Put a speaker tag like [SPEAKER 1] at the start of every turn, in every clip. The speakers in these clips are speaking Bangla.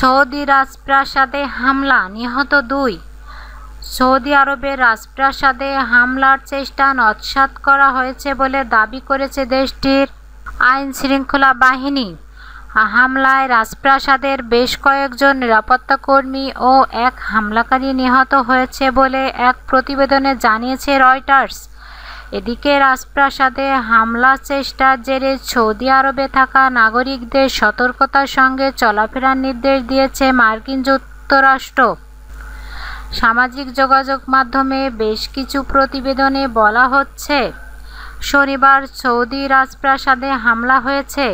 [SPEAKER 1] সৌদি রাজপ্রাসাদে হামলা নিহত দুই সৌদি আরবের রাজপ্রাসাদে হামলার চেষ্টা নৎসাত করা হয়েছে বলে দাবি করেছে দেশটির আইন শৃঙ্খলা বাহিনী হামলায় রাজপ্রাসাদের বেশ কয়েকজন নিরাপত্তাকর্মী ও এক হামলাকারী নিহত হয়েছে বলে এক প্রতিবেদনে জানিয়েছে রয়টার্স এদিকে রাজপ্রাসাদে হামলা চেষ্টার জেরে সৌদি আরবে থাকা নাগরিকদের সতর্কতার সঙ্গে চলাফেরার নির্দেশ দিয়েছে মার্কিন যুক্তরাষ্ট্র সামাজিক যোগাযোগ মাধ্যমে বেশ কিছু প্রতিবেদনে বলা হচ্ছে শনিবার সৌদি রাজপ্রাসাদে হামলা হয়েছে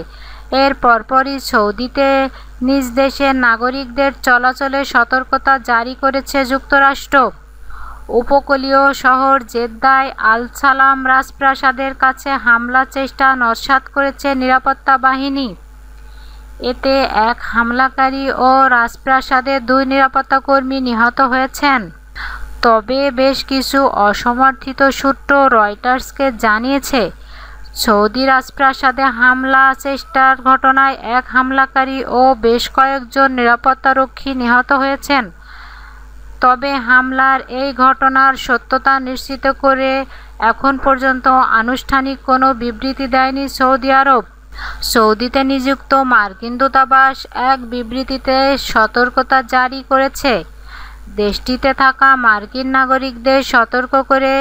[SPEAKER 1] এর পরপরই সৌদিতে নিজ দেশের নাগরিকদের চলাচলে সতর্কতা জারি করেছে যুক্তরাষ্ট্র উপকূলীয় শহর জেদ্দায় আলসালাম রাজপ্রাসাদের কাছে হামলা চেষ্টা নস্বাত করেছে নিরাপত্তা বাহিনী এতে এক হামলাকারী ও রাজপ্রাসাদের দুই নিরাপত্তাকর্মী নিহত হয়েছেন তবে বেশ কিছু অসমর্থিত সূত্র রয়টার্সকে জানিয়েছে সৌদি রাজপ্রাসাদে হামলা চেষ্টার ঘটনায় এক হামলাকারী ও বেশ কয়েকজন নিরাপত্তারক্ষী নিহত হয়েছেন তবে হামলার এই ঘটনার সত্যতা নিশ্চিত করে এখন পর্যন্ত আনুষ্ঠানিক কোনো বিবৃতি দেয়নি সৌদি আরব সৌদিতে নিযুক্ত মার্কিন দূতাবাস এক বিবৃতিতে সতর্কতা জারি করেছে দেশটিতে থাকা মার্কিন নাগরিকদের সতর্ক করে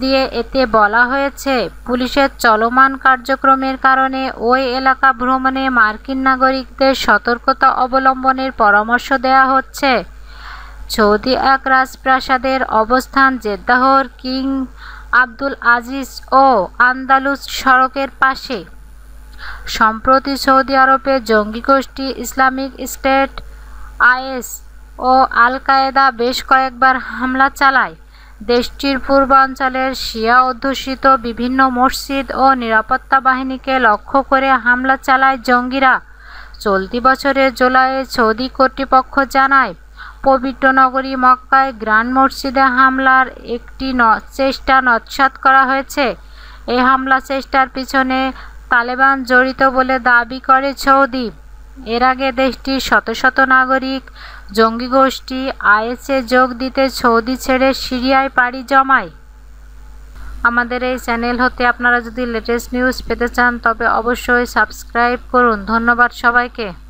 [SPEAKER 1] দিয়ে এতে বলা হয়েছে পুলিশের চলমান কার্যক্রমের কারণে ওই এলাকা ভ্রমণে মার্কিন নাগরিকদের সতর্কতা অবলম্বনের পরামর্শ দেয়া হচ্ছে সৌদি এক রাজপ্রাসাদের অবস্থান জেদ্দাহর কিং আব্দুল আজিজ ও আন্দালুস সড়কের পাশে সম্প্রতি সৌদি আরবে জঙ্গি গোষ্ঠী ইসলামিক স্টেট আইএস ও আল কায়েদা বেশ কয়েকবার হামলা চালায় দেশটির পূর্বাঞ্চলের শিয়া অধ্যুষিত বিভিন্ন মসজিদ ও নিরাপত্তা বাহিনীকে লক্ষ্য করে হামলা চালায় জঙ্গিরা চলতি বছরের জুলাইয়ে সৌদি কর্তৃপক্ষ জানায় পবিত্র নগরী মক্কায় গ্রান্ড মসজিদে হামলার একটি চেষ্টা নৎসাত করা হয়েছে এই হামলা চেষ্টার পিছনে তালেবান জড়িত বলে দাবি করে সৌদি এর আগে দেশটির শত শত নাগরিক জঙ্গি গোষ্ঠী আইএসে যোগ দিতে সৌদি ছেড়ে সিরিয়ায় পাড়ি জমায় আমাদের এই চ্যানেল হতে আপনারা যদি লেটেস্ট নিউজ পেতে চান তবে অবশ্যই সাবস্ক্রাইব করুন ধন্যবাদ সবাইকে